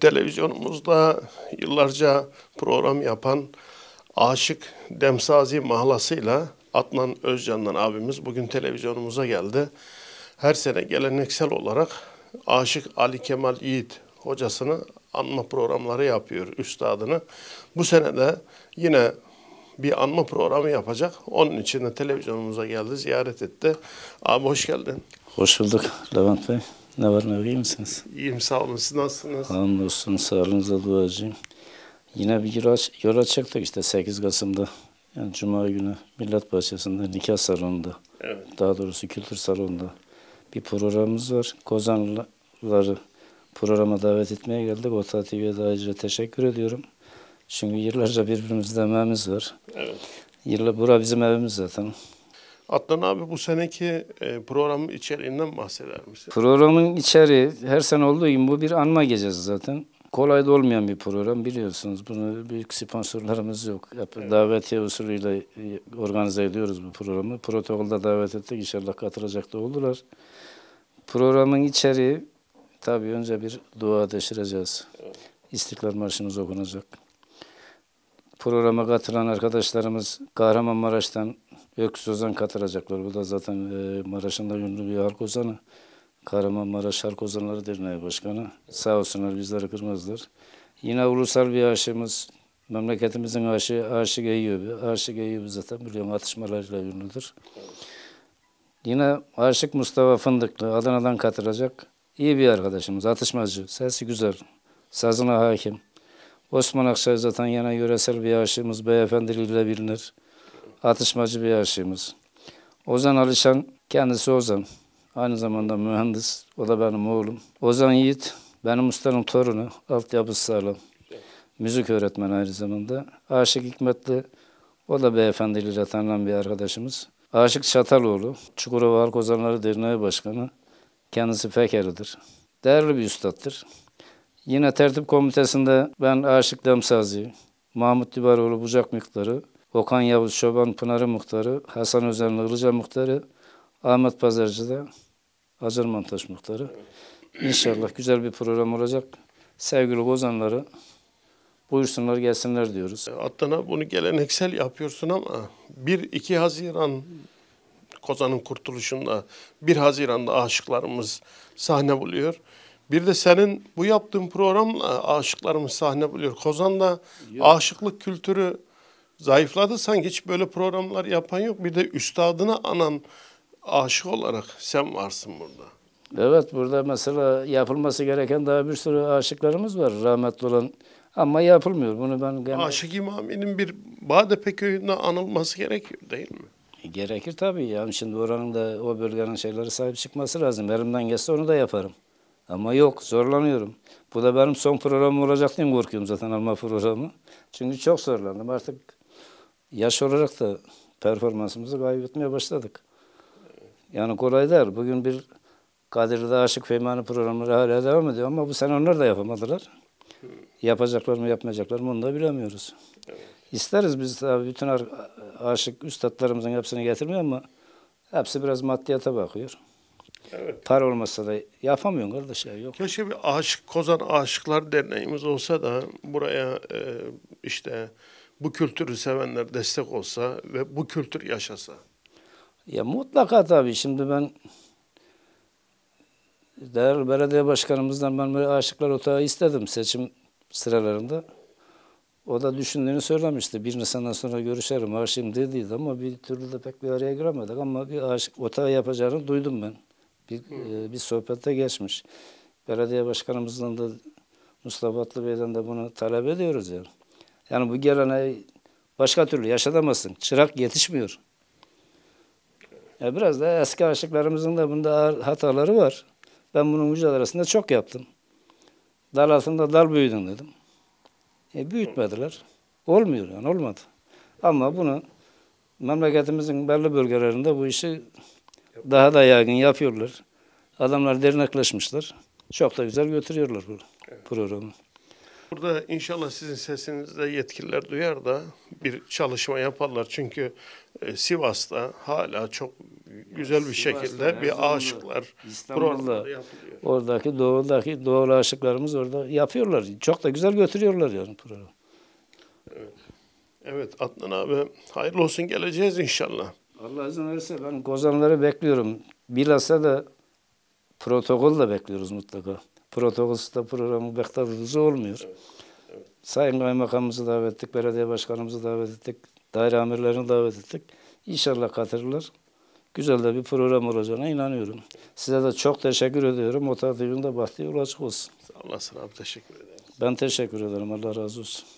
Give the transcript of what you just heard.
Televizyonumuzda yıllarca program yapan Aşık Demsazi mahlasıyla Adnan Özcan'dan abimiz bugün televizyonumuza geldi. Her sene geleneksel olarak Aşık Ali Kemal Yiğit hocasını anma programları yapıyor, üstadını. Bu sene de yine bir anma programı yapacak. Onun için de televizyonumuza geldi, ziyaret etti. Abi hoş geldin. Hoş bulduk Levent Bey. Ne var ne var iyi misiniz? İyiyim sağ olun. Siz nasılsınız? Hamdolsun sağlığınıza duacıyım. Yine bir yol, aç, yol işte 8 Kasım'da. Yani Cuma günü Millet Bahçesi'nde nikah salonunda. Evet. Daha doğrusu kültür salonunda. Bir programımız var. Kozanlıları programa davet etmeye geldik. Ota TV'ye daha önce teşekkür ediyorum. Çünkü yıllarca birbirimizle ememiz var. Evet. Yıllar, bura bizim evimiz zaten. Adnan abi bu seneki e, programın içeriğinden bahseder misin? Programın içeriği her sene olduğu gibi bu bir anma gecesi zaten. Kolay da olmayan bir program biliyorsunuz. Bunu büyük sponsorlarımız yok. Evet. Davetiye usulüyle e, organize ediyoruz bu programı. Protokolda davet ettik inşallah katılacak da olurlar. Programın içeriği tabii önce bir dua deşireceğiz. Evet. İstiklal Marşımız okunacak. Programa katılan arkadaşlarımız Kahramanmaraş'tan öksüzden katılacaklar. Bu da zaten e, Maraş'ın da ünlü bir halk ozanı. Maraş Halk Ozanları Derneği Başkanı. Sağ olsunlar bizleri kırmazlar. Yine ulusal bir aşığımız, memleketimizin aşığı Aşık Eyyubi. Aşık Eyyubi zaten biliyorum atışmalarıyla ünlüdür. Yine Aşık Mustafa Fındıklı Adana'dan katılacak. İyi bir arkadaşımız, atışmacı, sesi güzel, sazına hakim. Osman Akçay zaten yine yöresel bir aşığımız, beyefendiliğiyle bilinir atışmacı bir aşığımız. Ozan Alışan, kendisi Ozan. Aynı zamanda mühendis, o da benim oğlum. Ozan Yiğit, benim ustanın torunu, altyapısı sağlam. Müzik öğretmeni aynı zamanda. Aşık Hikmetli, o da beyefendiyle tanınan bir arkadaşımız. Aşık Çataloğlu, Çukurova Halk Ozanları Derneği Başkanı. Kendisi Fekeri'dir. Değerli bir üstattır. Yine tertip komitesinde ben Aşık Demsazi, Mahmut Dibaroğlu Bucak Miktarı, Okan Yavuz Şoban Pınarı Muhtarı, Hasan Özel Nırlıca Muhtarı, Ahmet Pazarcı da Acar Montaj Muhtarı. İnşallah güzel bir program olacak. Sevgili Ozanları buyursunlar gelsinler diyoruz. Adana bunu geleneksel yapıyorsun ama 1-2 Haziran Kozan'ın kurtuluşunda 1 Haziran'da aşıklarımız sahne buluyor. Bir de senin bu yaptığın programla aşıklarımız sahne buluyor. Kozan'da Yok. aşıklık kültürü zayıfladı sanki hiç böyle programlar yapan yok. Bir de üstadına anan aşık olarak sen varsın burada. Evet burada mesela yapılması gereken daha bir sürü aşıklarımız var rahmetli olan ama yapılmıyor. Bunu ben gene... Aşık İmami'nin bir Badepe köyünde anılması gerekiyor değil mi? Gerekir tabii. Yani şimdi oranın da o bölgenin şeyleri sahip çıkması lazım. Elimden geçse onu da yaparım. Ama yok zorlanıyorum. Bu da benim son programım olacak diye korkuyorum zaten alma programı. Çünkü çok zorlandım. Artık yaş olarak da performansımızı kaybetmeye başladık. Yani kolay Bugün bir Kadir'de Aşık Feymanı programları hala devam ediyor ama bu sene onlar da yapamadılar. Yapacaklar mı yapmayacaklar mı onu da bilemiyoruz. İsteriz biz tabii bütün aşık üstadlarımızın hepsini getirmiyor ama hepsi biraz maddiyata bakıyor. Evet. Para olmasa da yapamıyorsun kardeş ya yok. Keşke bir aşık Kozan Aşıklar Derneğimiz olsa da buraya e, işte bu kültürü sevenler destek olsa ve bu kültür yaşasa? Ya mutlaka tabii. Şimdi ben değerli belediye başkanımızdan ben böyle aşıklar otağı istedim seçim sıralarında. O da düşündüğünü söylemişti. Bir Nisan'dan sonra görüşerim aşığım dediydi ama bir türlü de pek bir araya giremedik ama bir aşık otağı yapacağını duydum ben. Bir, e, bir sohbette geçmiş. Belediye başkanımızdan da Mustafa Atlı Bey'den de bunu talep ediyoruz yani. Yani bu geleneği başka türlü yaşatamazsın. Çırak yetişmiyor. Ya biraz da eski aşıklarımızın da bunda hataları var. Ben bunun mücadelesinde çok yaptım. Dal altında dal büyüdün dedim. E, büyütmediler. Olmuyor yani olmadı. Ama bunu memleketimizin belli bölgelerinde bu işi daha da yaygın yapıyorlar. Adamlar dernekleşmişler. Çok da güzel götürüyorlar bu evet. programı. Burada inşallah sizin sesinizde yetkililer duyar da bir çalışma yaparlar. Çünkü e, Sivas'ta hala çok güzel bir Sivas'ta şekilde bir aşıklar İstanbul'da oradaki doğudaki doğulu aşıklarımız orada yapıyorlar. Çok da güzel götürüyorlar yani programı. Evet. Evet Adnan abi hayırlı olsun geleceğiz inşallah. Allah izin verirse ben Kozanları bekliyorum. Bilhassa da protokol da bekliyoruz mutlaka protokolusta programı kaktarımızı olmuyor. Sayın Kaymakamımızı davet ettik, belediye başkanımızı davet ettik, daire amirlerini davet ettik. İnşallah katılırlar. Güzel de bir program olacağına inanıyorum. Size de çok teşekkür ediyorum. O takdirin de bahtiyar açık olsun. Allah sana teşekkür ederim. Ben teşekkür ederim. Allah razı olsun.